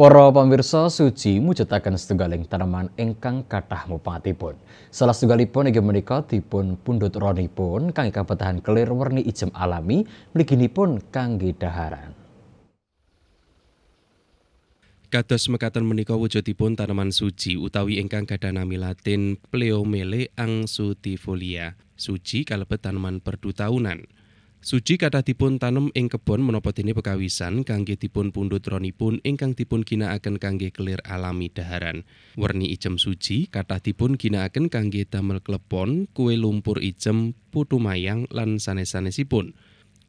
Para pemirsa suci mujetaken setunggaling tanaman ingkang kathah pun, Salah setunggalipun inggih menikah dipun pundhut ronipun kangge petahan kelir warni ijem alami mliginipun kangge daharan. Kados mekaten menika wujudipun tanaman suci utawi ingkang gadah nami Latin Pleomele angsudifolia. Suci kalebet tanaman perdu tahunan. Suci kathahipun tanem ing kebon menapa dene pekawisan kangge dipun pundhut ronipun ingkang dipun ginakaken kangge kelir alami daharan. Werni ijem suci kathahipun ginakaken kangge damel klepon, kue lumpur ijem, putu mayang lan sanes-sanesipun.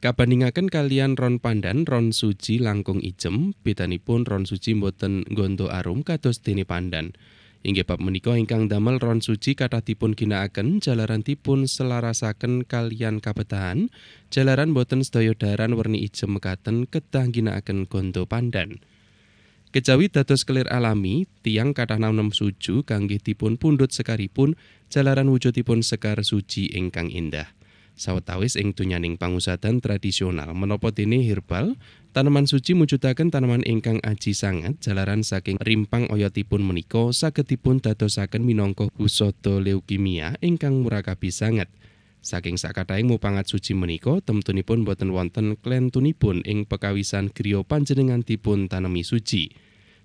Kabandingaken kalian ron pandan, ron suci langkung ijem, bedanipun ron suci boten gondo arum kados dene pandan. Inggih bab menika ingkang damel ron suci kina ginakaken jalaran tipun selarasaken kalian kabetahan. Jalaran boten sedaya daran werni ijem mekaten kedah ginakaken gondo pandan. Kejawi dados kelir alami, tiang kathah nem suju kangge tipun pundut sekaripun jalaran wujudipun sekar suci ingkang indah sawetawis ing tunyaning pangusatan tradisional menapa dene herbal tanaman suci mujudaken tanaman ingkang aji sangat jalaran saking rimpang oyotipun menika saged dipun dadosaken minangka usoto leukemia ingkang murakabi sangat Saking sakataing mupangat suci menika temtunipun boten wonten klentunipun ing pekawisan griya panjenengan dipun tanemi suci.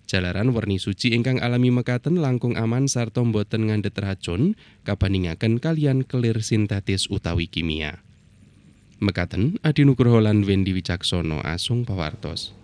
Jalaran werni suci ingkang alami mekaten langkung aman sarta boten ngandhet racun kabandingaken kalian kelir sintetis utawi kimia. Mekaten Adi Nugroho lan Wendy Wicaksono asung pawartos.